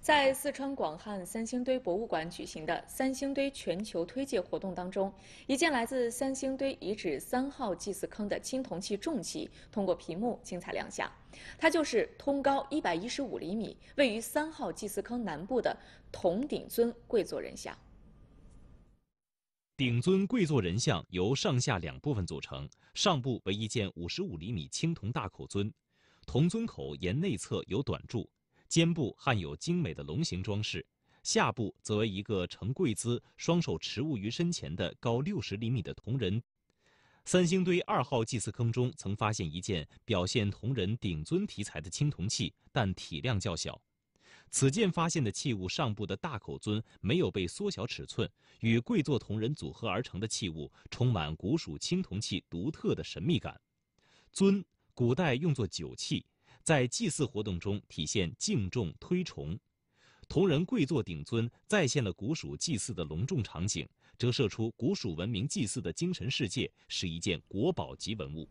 在四川广汉三星堆博物馆举行的三星堆全球推介活动当中，一件来自三星堆遗址三号祭祀坑的青铜器重器通过屏幕精彩亮相。它就是通高一百一十五厘米、位于三号祭祀坑南部的铜顶尊跪坐人像。顶尊跪坐人像由上下两部分组成，上部为一件五十五厘米青铜大口尊，铜尊口沿内侧有短柱。肩部焊有精美的龙形装饰，下部则为一个呈跪姿、双手持物于身前的高六十厘米的铜人。三星堆二号祭祀坑中曾发现一件表现铜人顶尊题材的青铜器，但体量较小。此件发现的器物上部的大口尊没有被缩小尺寸，与跪坐铜人组合而成的器物，充满古蜀青铜器独特的神秘感。尊，古代用作酒器。在祭祀活动中体现敬重推崇，铜人跪坐顶尊，再现了古蜀祭祀的隆重场景，折射出古蜀文明祭祀的精神世界，是一件国宝级文物。